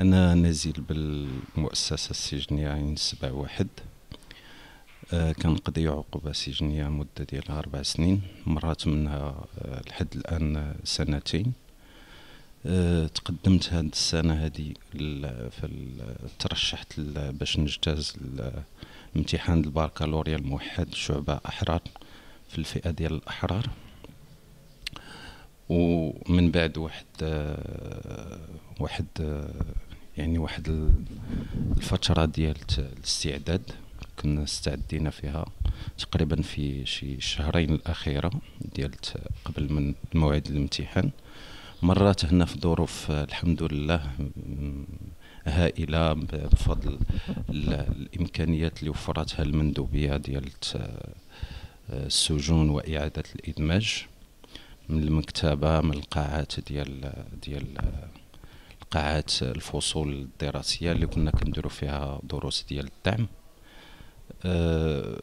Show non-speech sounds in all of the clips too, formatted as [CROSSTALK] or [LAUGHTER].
أنا نزيل بالمؤسسة السجنية عين سبع واحد آه كنقضي عقوبة سجنية مدة ديالها أربع سنين مرات منها آه لحد الآن سنتين آه تقدمت هاد السنة هادي ترشحت باش نجتاز امتحان الباكالوريا الموحد شعبة أحرار في الفئة ديال الأحرار ومن بعد واحد آه، واحد آه، يعني واحد الفتره ديال الاستعداد كنا استعدينا فيها تقريبا في شي شهرين الاخيره ديال قبل من موعد الامتحان مرات هنا في ظروف الحمد لله هائله بفضل الامكانيات اللي وفرتها المندوبيه ديال السجون واعاده الادماج من المكتبه من القاعات ديال ديال قاعات الفصول الدراسيه اللي كنا كنديرو فيها دروس ديال الدعم آه،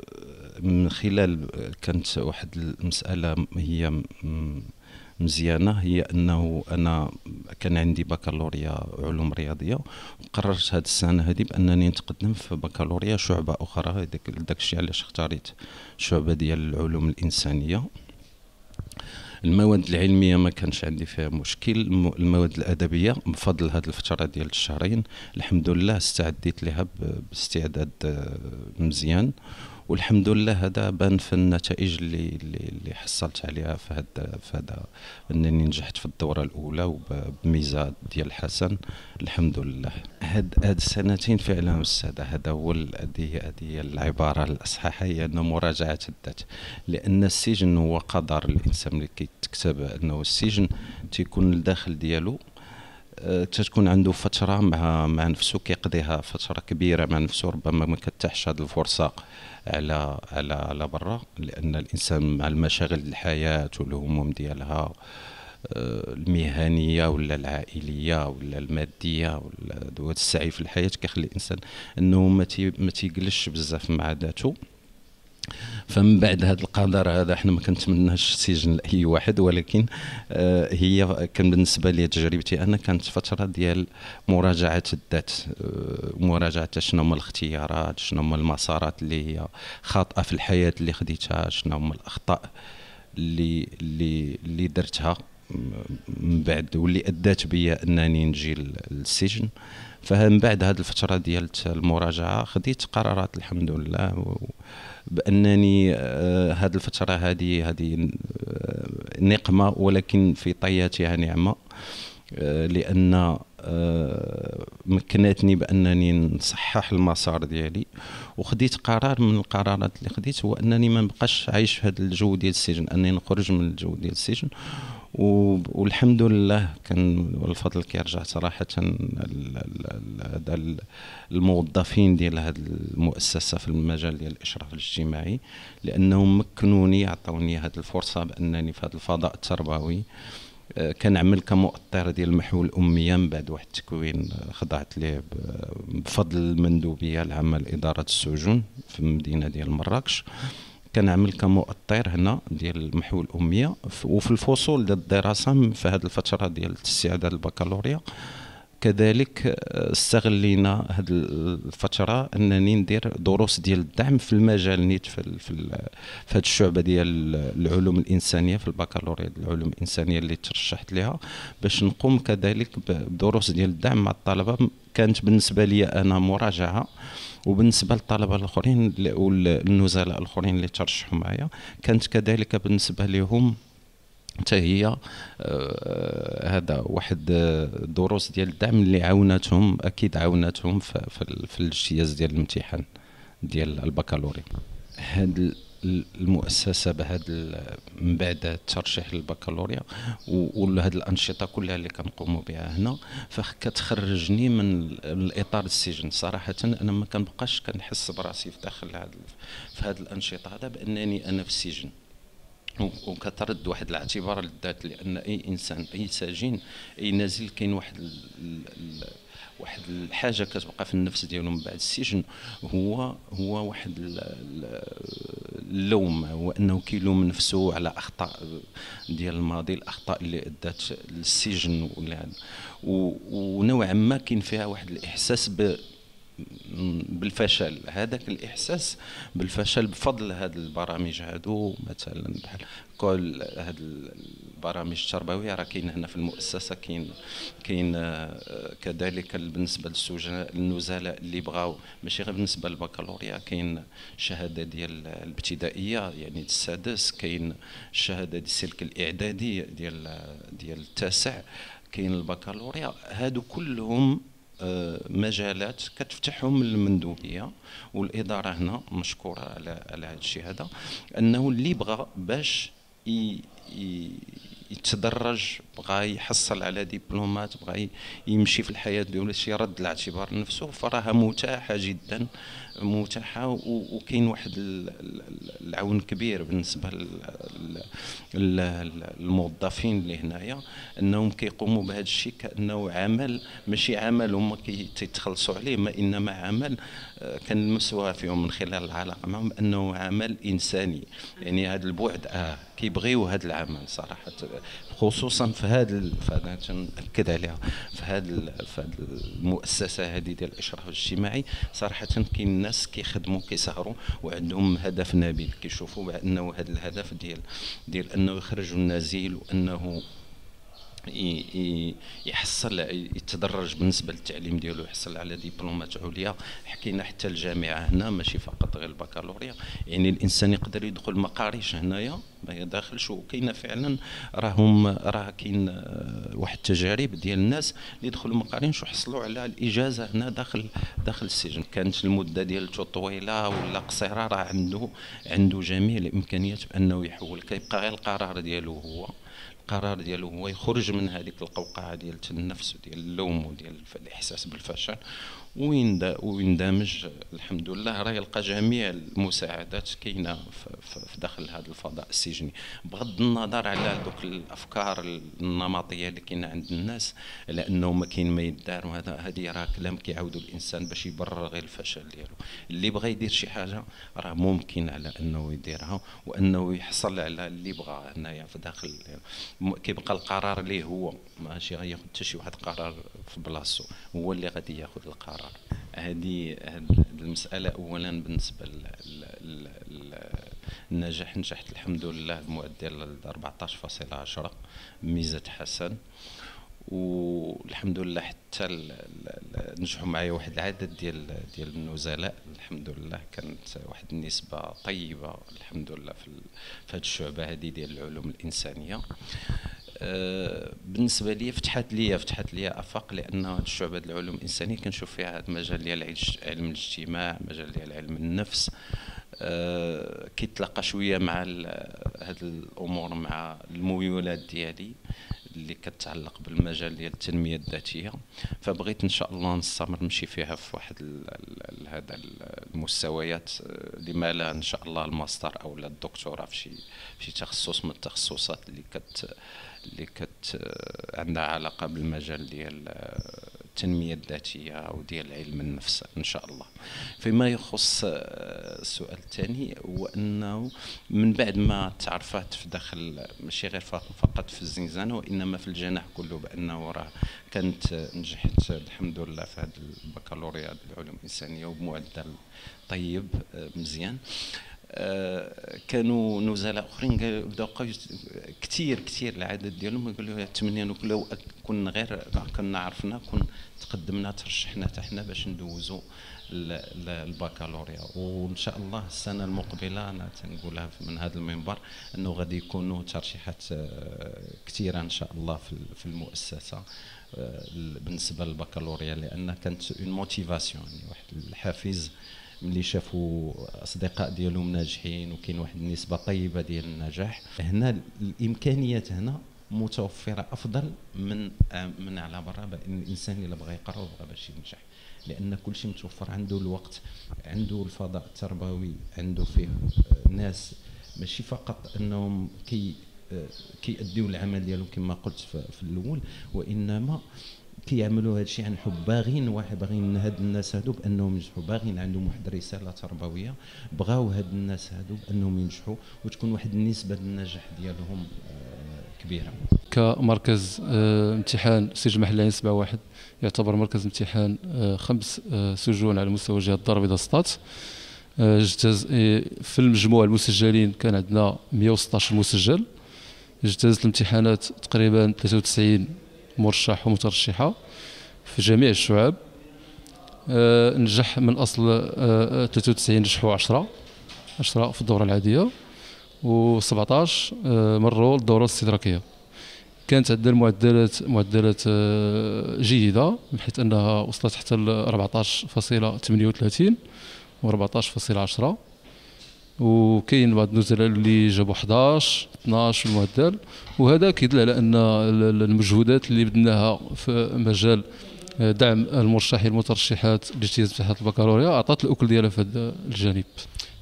من خلال كانت واحد المساله هي مزيانه هي انه انا كان عندي بكالوريا علوم رياضيه وقررت هذه السنه هذه بانني نتقدم في بكالوريا شعبه اخرى داكشي علاش اختاريت شعبة ديال العلوم الانسانيه المواد العلميه ما كانش عندي فيها مشكل المواد الادبيه بفضل هذه الفتره ديال الشهرين الحمد لله استعديت لها باستعداد آه، مزيان والحمد لله هذا بان في النتائج اللي اللي حصلت عليها في هذا في هذا انني نجحت في الدوره الاولى وبميزه ديال الحسن الحمد لله هاد هاد السنتين فعلا استاذ هذا هو هذه هذه العباره الاصحح هي ان مراجعه الذات لان السجن هو قدر الانسان اللي كيتكتب انه السجن تيكون الداخل ديالو تتكون عنده فتره مع مع نفسه كيقضيها فتره كبيره مع نفسه ربما ما كتحش هذه الفرصه على على على برا لان الانسان مع المشاغل الحياه والهموم ديالها آه، المهنيه ولا العائليه ولا الماديه ولا السعي في الحياه كيخلي الانسان انه ما تيجلش بزاف مع ذاته فمن بعد هذا القدر هذا احنا ما كنتمناش السجن لاي واحد ولكن آه هي كان بالنسبه لي تجربتي انا كانت فتره ديال مراجعه الذات آه مراجعه شنو هما الاختيارات شنو هما المسارات اللي هي خاطئه في الحياه اللي خديتها شنو هما الاخطاء اللي اللي اللي درتها من بعد واللي ادات بيا انني نجي للسجن آه فمن بعد هذه الفتره ديال المراجعه خديت قرارات الحمد لله بانني هذه آه، الفتره هذه آه، هذه نقمه ولكن في طياتها نعمه آه، لان مكنتني بانني نصحح المسار ديالي وخديت قرار من القرارات اللي خديت هو انني ما نبقاش عايش في هذا الجو ديال السجن انني نخرج من الجو ديال السجن والحمد لله كان الفضل كيرجع صراحه الموظفين ديال هذه المؤسسه في المجال ديال الاشراف الاجتماعي لانهم مكنوني عطوني هذه الفرصه بانني في هذا الفضاء التربوي آه، كنعمل كمؤطر ديال محو الاميه من بعد واحد التكوين آه، خضعت ليه بفضل المندوبيه العامه لاداره السجون في المدينه ديال مراكش كنعمل كمؤطر هنا ديال محو الاميه وفي الفصول ديال الدراسه في هذه الفتره ديال الاستعداد البكالوريا كذلك آه، استغلينا هذه الفتره انني ندير دروس ديال الدعم في المجال نيت في في, في هذه الشعبه ديال العلوم الانسانيه في البكالوريا العلوم الانسانيه اللي ترشحت لها باش نقوم كذلك بدروس ديال الدعم مع الطلبه كانت بالنسبه لي انا مراجعه وبالنسبه للطلبه الاخرين والنزلاء الاخرين اللي ترشحوا معايا كانت كذلك بالنسبه لهم حتى هي آه هذا واحد الدروس آه، ديال الدعم اللي عاونتهم اكيد عاونتهم في, في الاجتياز ديال الامتحان ديال البكالوريا هاد المؤسسه بهذا من بعد الترشيح للبكالوريا وهذه الانشطه كلها اللي كنقوموا بها هنا فكتخرجني من الاطار السجن صراحه انا ما كنبقاش كنحس براسي في داخل هذا في هذه الانشطه هذا بانني انا في السجن وكترد واحد الاعتبار للذات لان اي انسان اي سجين اي نازل كاين واحد واحد الحاجه كتبقى في النفس ديالو من بعد السجن هو هو واحد اللوم هو انه كيلوم نفسه على اخطاء ديال الماضي الاخطاء اللي ادات للسجن ونوعا ما كاين فيها واحد الاحساس ب بالفشل هذاك الاحساس بالفشل بفضل هاد البرامج هادو مثلا بحال كل هاد البرامج التربويه راه كاين هنا في المؤسسه كاين كاين آه، كذلك بالنسبه للسجناء النزلاء اللي بغاو ماشي غير بالنسبه للبكالوريا كاين شهاده ديال الابتدائيه يعني السادس كاين شهاده ديال السلك الاعدادي ديال ديال التاسع كاين البكالوريا هادو كلهم آه، مجالات كتفتحهم المندوبيه والاداره هنا مشكوره على على هذا الشيء هذا انه اللي بغى باش يتدرج بغى يحصل على دبلومات بغى يمشي في الحياه ديالو شي رد الاعتبار نفسه فراها متاحه جدا متاحه وكاين واحد العون كبير بالنسبه للموظفين اللي هنايا انهم كيقوموا بهذا الشيء كانه عمل ماشي عمل هما كيتخلصوا عليه ما انما عمل آه، كنلمسوها فيهم من خلال العلاقه معهم انه عمل انساني يعني هذا البعد آه كيبغيو هاد العمل صراحه خصوصا في هاد فانا تنأكد عليها في هاد في هاد المؤسسه هادي ديال الاشراف الاجتماعي صراحه كاين الناس كيخدموا كيسهروا وعندهم هدف نبيل كيشوفوا بانه هذا الهدف ديال ديال انه يخرجوا النزيل وانه يحصل يتدرج بالنسبه للتعليم ديالو يحصل على دبلومات عليا حكينا حتى الجامعه هنا ماشي فقط غير البكالوريا يعني الانسان يقدر يدخل مقاريش هنايا ما شو وكاينه فعلا راهم راه كاين آه، واحد التجارب ديال الناس اللي دخلوا مقاريش وحصلوا على الاجازه هنا داخل داخل السجن كانت المده ديالته طويله ولا قصيره راه عنده عنده جميع الامكانيات بانه يحول كيبقى غير القرار ديالو هو القرار ديالو هو يخرج من هذيك القوقعه ديال النفس وديال اللوم وديال الاحساس بالفشل وين ويندمج الحمد لله راه يلقى جميع المساعدات كاينه في داخل هذا الفضاء السجني بغض النظر على دوك الافكار النمطيه اللي كاينه عند الناس على انه ما كاين ما يدار وهذا هذه راه كلام كيعاودوا الانسان باش يبرر غير الفشل ديالو اللي بغى يدير شي حاجه راه ممكن على انه يديرها وانه يحصل على اللي بغى هنايا في داخل كيبقى القرار ليه هو ماشي غياخذ حتى شي واحد قرار في بلاصتو هو اللي غادي ياخذ القرار العشرة هذه المسألة أولا بالنسبة للنجاح نجحت الحمد لله بمعدل 14.10 ميزة حسن والحمد لله حتى نجحوا معايا واحد العدد ديال ديال النزلاء الحمد لله كانت واحد النسبه طيبه الحمد لله في هذه الشعبه هذه ديال العلوم الانسانيه بالنسبه لي فتحت لي فتحت لي افاق لان شعبه العلوم الانسانيه كنشوف فيها هذا المجال ديال علم الاجتماع مجال ديال علم النفس آه، كيتلاقى شويه مع هاد الامور مع الميولات ديالي اللي كتعلق بالمجال ديال التنميه الذاتيه فبغيت ان شاء الله نستمر نمشي فيها في واحد هذا المستويات آه، لما لا ان شاء الله الماستر او الدكتوراه في شي في شي تخصص من التخصصات اللي كت اللي كت عندها علاقه بالمجال ديال التنميه الذاتيه او ديال علم النفس ان شاء الله فيما يخص السؤال الثاني هو انه من بعد ما تعرفت في داخل ماشي غير فقط في الزنزانه وانما في الجناح كله بانه راه كانت نجحت الحمد لله في هذا البكالوريا العلوم الانسانيه وبمعدل طيب آه، مزيان آه كانوا نزلاء اخرين بداو كثير كثير العدد ديالهم لي الثمانيه لو كنا غير كنا عرفنا كون تقدمنا ترشحنا حتى حنا باش ندوزوا الباكالوريا وان شاء الله السنه المقبله انا تنقولها من هذا المنبر انه غادي يكونوا ترشيحات آه، كثيره ان شاء الله في المؤسسه آه، بالنسبه للباكالوريا لان كانت اون موتيفاسيون يعني واحد الحافز ملي شافوا اصدقاء ديالهم ناجحين وكاين واحد النسبه طيبه ديال النجاح هنا الامكانيات هنا متوفره افضل من من على برا الانسان اللي بغى يقرا وبغى باش ينجح لان كل شيء متوفر عنده الوقت عنده الفضاء التربوي عنده فيه آه، ناس ماشي فقط انهم كي آه، كيأديو العمل ديالهم كما قلت في الاول وانما كيعملوا هذا الشيء عن يعني حب باغين واحد باغين هاد الناس هادو بانهم ينجحوا باغين عندهم واحد الرساله تربويه بغاو هاد الناس هادو بانهم ينجحوا وتكون واحد النسبه النجاح ديالهم آه، كبيره كمركز آه، امتحان سجل محلين واحد يعتبر مركز امتحان آه، خمس سجون على مستوى جهه الدار البيضاء سطات اجتاز في المجموع المسجلين كان عندنا 116 مسجل اجتازت الامتحانات تقريبا 93 مرشح ومترشحه في جميع الشعب آه، نجح من اصل 93 نجحوا 10 10 في الدوره العاديه و17 آه، مروا للدوره الاستدراكيه كانت عندنا المعدلات معدلات آه، جيده من حيث انها وصلت حتى ل 14.38 و 14.10 وكاين بعض النزلاء اللي جابوا 11 12 المعدل وهذا كيدل على ان المجهودات اللي بدناها في مجال آه، دعم المرشحين المترشحات لاجتياز امتحانات البكالوريا اعطت الاكل ديالها في هذا الجانب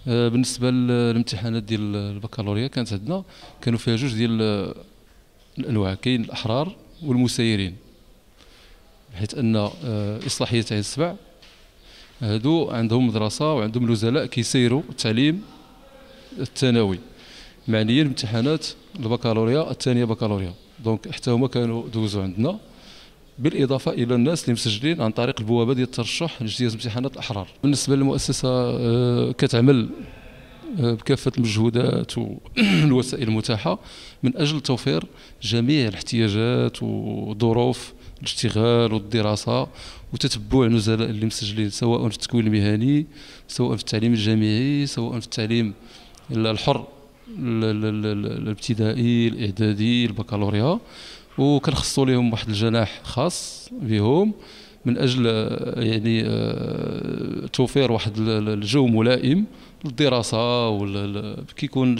آه، بالنسبه للامتحانات ديال البكالوريا كانت عندنا كانوا فيها جوج ديال آه، الانواع كاين الاحرار والمسيرين حيث ان اصلاحيه عين السبع هادو عندهم مدرسه وعندهم نزلاء كيسيروا التعليم الثانوي معنيا بامتحانات البكالوريا الثانيه بكالوريا دونك حتى هما كانوا دوزوا عندنا بالاضافه الى الناس اللي مسجلين عن طريق البوابه ديال الترشح لاجتياز امتحانات الاحرار بالنسبه للمؤسسه آه، كتعمل آه، بكافه المجهودات والوسائل [CLEARS THROAT] المتاحه من اجل توفير جميع الاحتياجات وظروف الاشتغال والدراسه وتتبع النزلاء اللي مسجلين سواء في التكوين المهني سواء في التعليم الجامعي سواء في التعليم الحر الابتدائي الاعدادي البكالوريا وكنخصوا لهم واحد الجناح خاص بهم من اجل يعني آه، توفير واحد الجو ملائم للدراسه ولا كيكون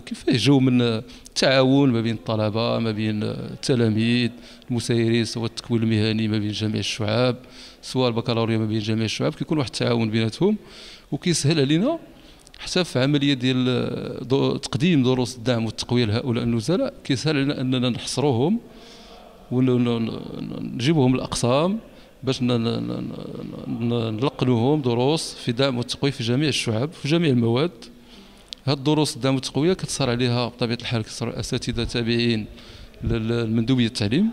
كيفاه جو من التعاون ما بين الطلبه ما بين التلاميذ المسيرين سواء التكوين المهني ما بين جميع الشعاب سواء البكالوريا ما بين جميع الشعاب كيكون واحد التعاون بيناتهم وكيسهل علينا حتى في عمليه ديال تقديم دروس الدعم والتقويه لهؤلاء النزلاء كيسهل علينا اننا نحصروهم ونجيبهم الاقسام باش نلقنوهم دروس في دعم والتقويه في جميع الشعب في جميع المواد هاد الدروس الدعم والتقويه كتصار عليها بطبيعه الحال كتصار الاساتذه تابعين للمندوبيه التعليم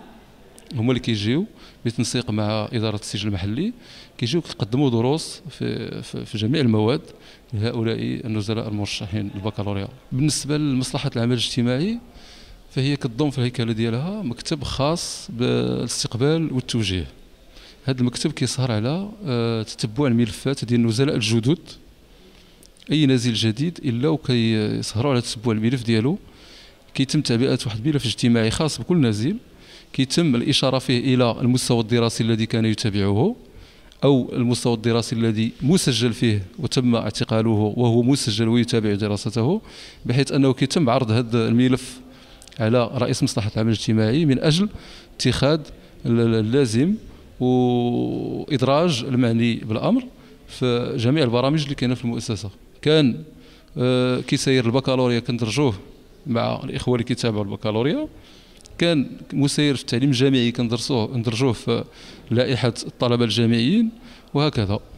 هما اللي كيجيو بتنسيق مع اداره السجن المحلي كيجيو كيقدموا دروس في في جميع المواد لهؤلاء النزلاء المرشحين للبكالوريا بالنسبه لمصلحه العمل الاجتماعي فهي كتضم في الهيكله ديالها مكتب خاص بالاستقبال والتوجيه هذا المكتب كيسهر على آه، تتبع الملفات ديال النزلاء الجدد اي نزيل جديد الا وكيسهروا على تتبع الملف ديالو كيتم تعبئه واحد الملف اجتماعي خاص بكل نزيل كيتم الإشارة فيه إلى المستوى الدراسي الذي كان يتبعه أو المستوى الدراسي الذي مسجل فيه وتم اعتقاله وهو مسجل ويتابع دراسته بحيث أنه كيتم عرض هذا الملف على رئيس مصلحة العمل الاجتماعي من أجل اتخاذ اللازم وإدراج المعني بالأمر في جميع البرامج اللي كاينه في المؤسسة كان آه، كيسير البكالوريا كندرجوه مع الإخوة اللي كيتابعوا البكالوريا كان مسير في التعليم الجامعي كندرسوه ندرجوه في لائحه الطلبه الجامعيين وهكذا